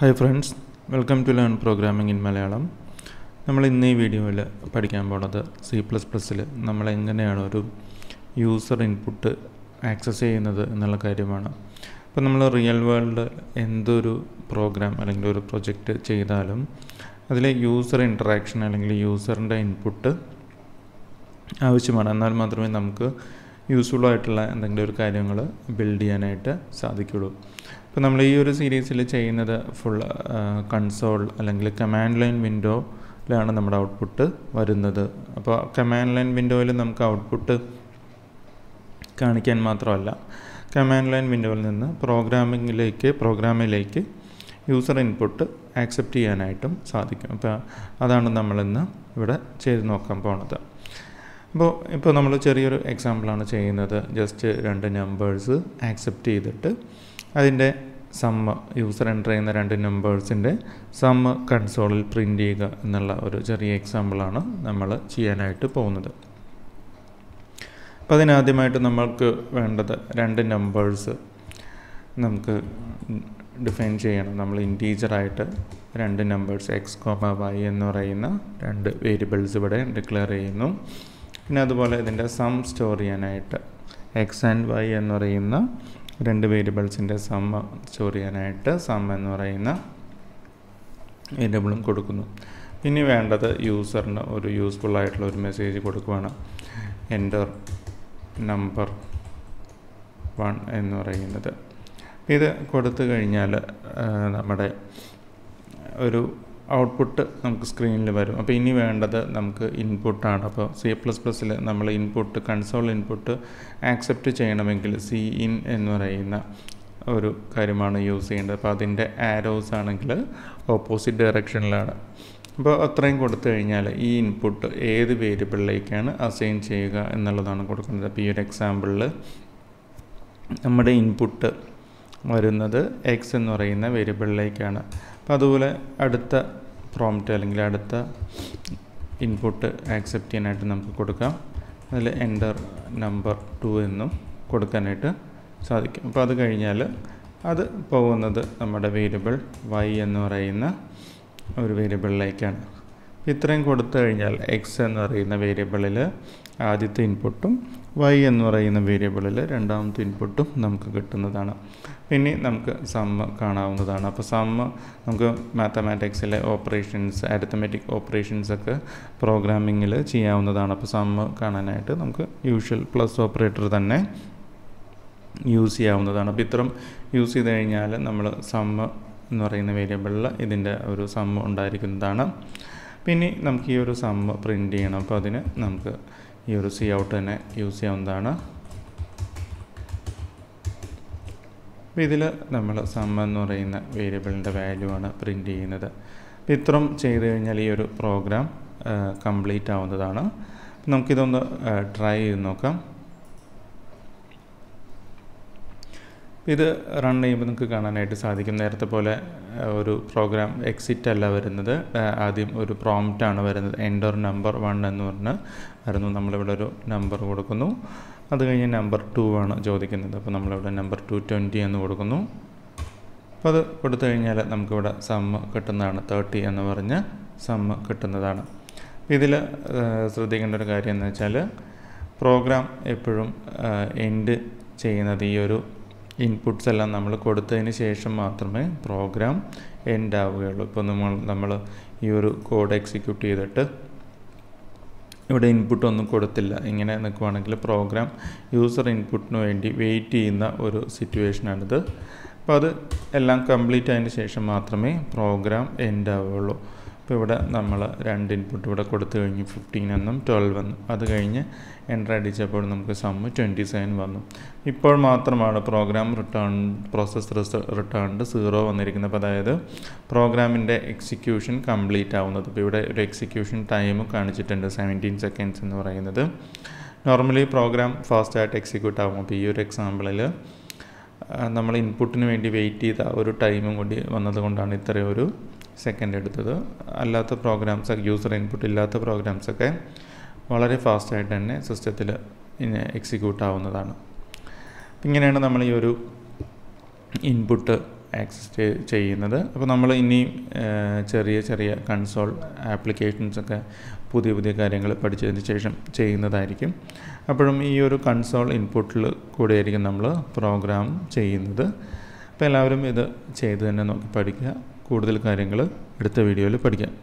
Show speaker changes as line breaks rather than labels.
hi friends welcome to learn programming in Malayalam നമ്മൾ ഇന്ന് ഈ വീഡിയോയിൽ പഠിക്കാൻ പോണത് സി പ്ലസ് പ്ലസ്സിൽ നമ്മൾ എങ്ങനെയാണ് ഒരു യൂസർ ഇൻപുട്ട് ആക്സസ് ചെയ്യുന്നത് എന്നുള്ള കാര്യമാണ് അപ്പോൾ നമ്മൾ റിയൽ വേൾഡ് എന്തൊരു പ്രോഗ്രാം അല്ലെങ്കിൽ ഒരു പ്രൊജക്റ്റ് ചെയ്താലും അതിലെ യൂസർ ഇൻട്രാക്ഷൻ അല്ലെങ്കിൽ യൂസറിൻ്റെ ഇൻപുട്ട് ആവശ്യമാണ് എന്നാൽ മാത്രമേ നമുക്ക് യൂസ്ഫുൾ ആയിട്ടുള്ള എന്തെങ്കിലും ഒരു കാര്യങ്ങൾ ബിൽഡ് ചെയ്യാനായിട്ട് സാധിക്കുള്ളൂ ഇപ്പോൾ നമ്മൾ ഈ ഒരു സീരീസിൽ ചെയ്യുന്നത് ഫുൾ കൺസോൾ അല്ലെങ്കിൽ കമാൻഡ് ലൈൻ വിൻഡോയിലാണ് നമ്മുടെ ഔട്ട്പുട്ട് വരുന്നത് അപ്പോൾ കമാൻഡ് ലൈൻ വിൻഡോയിൽ നമുക്ക് ഔട്ട്പുട്ട് കാണിക്കാൻ മാത്രമല്ല കമാൻഡ് ലൈൻ വിൻഡോയിൽ നിന്ന് പ്രോഗ്രാമിങ്ങിലേക്ക് പ്രോഗ്രാമിലേക്ക് യൂസർ ഇൻപുട്ട് ആക്സെപ്റ്റ് ചെയ്യാനായിട്ടും സാധിക്കും അപ്പോൾ അതാണ് നമ്മളിന്ന് ഇവിടെ ചെയ്ത് നോക്കാൻ പോണത് ഇപ്പോൾ ഇപ്പോൾ നമ്മൾ ചെറിയൊരു എക്സാമ്പിളാണ് ചെയ്യുന്നത് ജസ്റ്റ് രണ്ട് നമ്പേഴ്സ് ആക്സെപ്റ്റ് ചെയ്തിട്ട് അതിൻ്റെ സമ്മ് യൂസർ എൻ്റർ ചെയ്യുന്ന രണ്ട് നമ്പേഴ്സിൻ്റെ സമ്മ് കൺസോളിൽ പ്രിൻ്റ് ചെയ്യുക എന്നുള്ള ഒരു ചെറിയ എക്സാമ്പിളാണ് നമ്മൾ ചെയ്യാനായിട്ട് പോകുന്നത് അപ്പോൾ അതിനാദ്യമായിട്ട് നമ്മൾക്ക് വേണ്ടത് രണ്ട് നമ്പേഴ്സ് നമുക്ക് ഡിഫൈൻ ചെയ്യണം നമ്മൾ ഇൻറ്റീജറായിട്ട് രണ്ട് നമ്പേഴ്സ് എക്സ് കോമ വൈ എന്ന് പറയുന്ന രണ്ട് വേരിയബിൾസ് ഇവിടെ ഡിക്ലെയർ ചെയ്യുന്നു പിന്നെ അതുപോലെ ഇതിൻ്റെ സം സ്റ്റോർ ചെയ്യാനായിട്ട് എക്സ് ആൻഡ് വൈ എന്ന് പറയുന്ന രണ്ട് വേരിയബിൾസിൻ്റെ സം സ്റ്റോർ ചെയ്യാനായിട്ട് സം എന്ന് പറയുന്ന വേരിയബിളും കൊടുക്കുന്നു ഇനി വേണ്ടത് യൂസറിന് ഒരു യൂസ്ഫുൾ ആയിട്ടുള്ള ഒരു മെസ്സേജ് കൊടുക്കുവാണ് എൻ്റർ നമ്പർ വൺ എന്ന് പറയുന്നത് ഇത് കൊടുത്തു കഴിഞ്ഞാൽ നമ്മുടെ ഒരു ഔട്ട്പുട്ട് നമുക്ക് സ്ക്രീനിൽ വരും അപ്പോൾ ഇനി വേണ്ടത് നമുക്ക് ഇൻപുട്ടാണ് അപ്പോൾ സി പ്ലസ് പ്ലസ്സിൽ നമ്മൾ ഇൻപുട്ട് കൺസോൾ ഇൻപുട്ട് ആക്സെപ്റ്റ് ചെയ്യണമെങ്കിൽ സി ഇൻ എന്ന് പറയുന്ന ഒരു കാര്യമാണ് യൂസ് ചെയ്യേണ്ടത് അപ്പോൾ അതിൻ്റെ ആരോസ് ആണെങ്കിൽ ഓപ്പോസിറ്റ് ഡയറക്ഷനിലാണ് അപ്പോൾ അത്രയും കൊടുത്തു കഴിഞ്ഞാൽ ഈ ഇൻപുട്ട് ഏത് വേരിയബിളിലേക്കാണ് അസൈൻ ചെയ്യുക എന്നുള്ളതാണ് കൊടുക്കുന്നത് അപ്പോൾ ഈ ഒരു എക്സാമ്പിളിൽ നമ്മുടെ ഇൻപുട്ട് വരുന്നത് എക്സ് എന്ന് പറയുന്ന വേരിയബിളിലേക്കാണ് അപ്പോൾ അതുപോലെ അടുത്ത പ്രോംപ്റ്റ് അല്ലെങ്കിൽ അടുത്ത ഇൻപുട്ട് ആക്സെപ്റ്റ് ചെയ്യാനായിട്ട് നമുക്ക് കൊടുക്കാം അതിൽ എൻ്റർ നമ്പർ ടു എന്നും കൊടുക്കാനായിട്ട് സാധിക്കും അപ്പോൾ അത് കഴിഞ്ഞാൽ അത് പോകുന്നത് നമ്മുടെ വേരിയബിൾ വൈ എന്ന് പറയുന്ന ഒരു വേരിയബിളിലേക്കാണ് ഇത്രയും കൊടുത്തു കഴിഞ്ഞാൽ എക്സ് എന്ന് പറയുന്ന വേരിയബിളിൽ ആദ്യത്തെ ഇൻപുട്ടും വൈ എന്ന് പറയുന്ന വേരിയബിളിൽ രണ്ടാമത്തെ ഇൻപുട്ടും നമുക്ക് കിട്ടുന്നതാണ് പിന്നെ നമുക്ക് സമ്മ കാണാവുന്നതാണ് അപ്പോൾ സമ്മ നമുക്ക് മാത്തമാറ്റിക്സിലെ ഓപ്പറേഷൻസ് അരിത്തമെറ്റിക് ഓപ്പറേഷൻസ് ഒക്കെ പ്രോഗ്രാമിങ്ങിൽ ചെയ്യാവുന്നതാണ് അപ്പോൾ സമ്മ കാണാനായിട്ട് നമുക്ക് യൂഷ്വൽ പ്ലസ് ഓപ്പറേറ്റർ തന്നെ യൂസ് ചെയ്യാവുന്നതാണ് അപ്പോൾ ഇത്രയും യൂസ് ചെയ്ത് കഴിഞ്ഞാൽ നമ്മൾ സമ്മ എന്ന് പറയുന്ന വേരിയബിളിൽ ഇതിൻ്റെ ഒരു സമ്മ ഉണ്ടായിരിക്കുന്നതാണ് പിന്നെ നമുക്ക് ഈ ഒരു സമ്മ പ്രിൻ്റ് ചെയ്യണം അപ്പോൾ അതിന് നമുക്ക് ഈ ഒരു സി ഔട്ട് തന്നെ യൂസ് ചെയ്യാവുന്നതാണ് ഇതിൽ നമ്മൾ സം എന്ന് പറയുന്ന വേരിയബിളിൻ്റെ വാല്യൂ ആണ് പ്രിൻറ്റ് ചെയ്യുന്നത് ഇത്രയും ചെയ്ത് കഴിഞ്ഞാൽ ഈ ഒരു പ്രോഗ്രാം കംപ്ലീറ്റ് ആവുന്നതാണ് നമുക്കിതൊന്ന് ട്രൈ ചെയ്ത് നോക്കാം ഇത് റൺ ചെയ്യുമ്പോൾ നിങ്ങൾക്ക് കാണാനായിട്ട് സാധിക്കും നേരത്തെ പോലെ ഒരു പ്രോഗ്രാം എക്സിറ്റ് അല്ല വരുന്നത് ആദ്യം ഒരു പ്രോംപ്റ്റാണ് വരുന്നത് എൻഡർ നമ്പർ വൺ എന്ന് പറഞ്ഞ് വരുന്നു നമ്മളിവിടെ ഒരു നമ്പർ കൊടുക്കുന്നു അത് കഴിഞ്ഞ് നമ്പർ ടു ആണ് ചോദിക്കുന്നത് അപ്പോൾ നമ്മളിവിടെ നമ്പർ ടു ട്വൻറ്റി എന്ന് കൊടുക്കുന്നു അപ്പോൾ അത് കൊടുത്തു കഴിഞ്ഞാൽ നമുക്കിവിടെ സമ്മ് കിട്ടുന്നതാണ് തേർട്ടി എന്ന് പറഞ്ഞ് സമ്മ് കിട്ടുന്നതാണ് ഇതിൽ ശ്രദ്ധിക്കേണ്ട ഒരു കാര്യം എന്ന് വെച്ചാൽ പ്രോഗ്രാം എപ്പോഴും എൻഡ് ചെയ്യുന്നത് ഈ ഒരു ഇൻപുട്ട്സ് എല്ലാം നമ്മൾ കൊടുത്തതിന് ശേഷം മാത്രമേ പ്രോഗ്രാം എൻഡ് ആവുകയുള്ളൂ ഇപ്പോൾ നമ്മൾ നമ്മൾ ഈ ഒരു കോഡ് എക്സിക്യൂട്ട് ചെയ്തിട്ട് ഇവിടെ ഇൻപുട്ട് ഒന്നും കൊടുത്തില്ല ഇങ്ങനെ നിൽക്കുവാണെങ്കിൽ പ്രോഗ്രാം യൂസർ ഇൻപുട്ടിന് വേണ്ടി വെയിറ്റ് ചെയ്യുന്ന ഒരു സിറ്റുവേഷനാണിത് അപ്പോൾ അത് എല്ലാം കംപ്ലീറ്റ് ആയതിന് ശേഷം മാത്രമേ പ്രോഗ്രാം എൻഡ് ആവുകയുള്ളൂ അപ്പോൾ ഇവിടെ നമ്മൾ രണ്ട് ഇൻപുട്ട് ഇവിടെ കൊടുത്തു കഴിഞ്ഞ് ഫിഫ്റ്റീൻ എന്നും ട്വൽവ് എന്നും അത് കഴിഞ്ഞ് എൻ്റർ അടിച്ചപ്പോൾ നമുക്ക് സമ്മ് ട്വൻറ്റി സെവൻ വന്നു ഇപ്പോൾ മാത്രമാണ് program return process returned zero വന്നിരിക്കുന്നത് അപ്പോൾ അതായത് പ്രോഗ്രാമിൻ്റെ എക്സിക്യൂഷൻ കംപ്ലീറ്റ് ആവുന്നത് ഇപ്പോൾ ഇവിടെ ഒരു എക്സിക്യൂഷൻ ടൈം കാണിച്ചിട്ടുണ്ട് സെവൻറ്റീൻ സെക്കൻഡ്സ് എന്ന് പറയുന്നത് നോർമലി പ്രോഗ്രാം ഫാസ്റ്റായിട്ട് എക്സിക്യൂട്ട് ആകും അപ്പോൾ ഈ ഒരു എക്സാമ്പിളിൽ നമ്മൾ ഇൻപുട്ടിന് വേണ്ടി വെയിറ്റ് ചെയ്ത ഒരു ടൈമും കൂടി വന്നതുകൊണ്ടാണ് ഇത്രയൊരു സെക്കൻഡ് എടുത്തത് അല്ലാത്ത പ്രോഗ്രാംസൊക്കെ യൂസർ ഇൻപുട്ട് ഇല്ലാത്ത പ്രോഗ്രാംസൊക്കെ വളരെ ഫാസ്റ്റായിട്ട് തന്നെ സിസ്റ്റത്തിൽ എക്സിക്യൂട്ട് ആവുന്നതാണ് ഇങ്ങനെയാണ് നമ്മൾ ഈ ഒരു ഇൻപുട്ട് ആക്സസ് ചെയ്യുന്നത് അപ്പോൾ നമ്മൾ ഇനിയും ചെറിയ ചെറിയ കൺസോൾ ആപ്ലിക്കേഷൻസൊക്കെ പുതിയ പുതിയ കാര്യങ്ങൾ പഠിച്ചതിന് ശേഷം ചെയ്യുന്നതായിരിക്കും അപ്പോഴും ഈ ഒരു കൺസോൾ ഇൻപുട്ടിൽ കൂടെയായിരിക്കും നമ്മൾ പ്രോഗ്രാം ചെയ്യുന്നത് അപ്പോൾ എല്ലാവരും ഇത് ചെയ്ത് തന്നെ നോക്കി പഠിക്കുക കൂടുതൽ കാര്യങ്ങൾ അടുത്ത വീഡിയോയിൽ പഠിക്കാം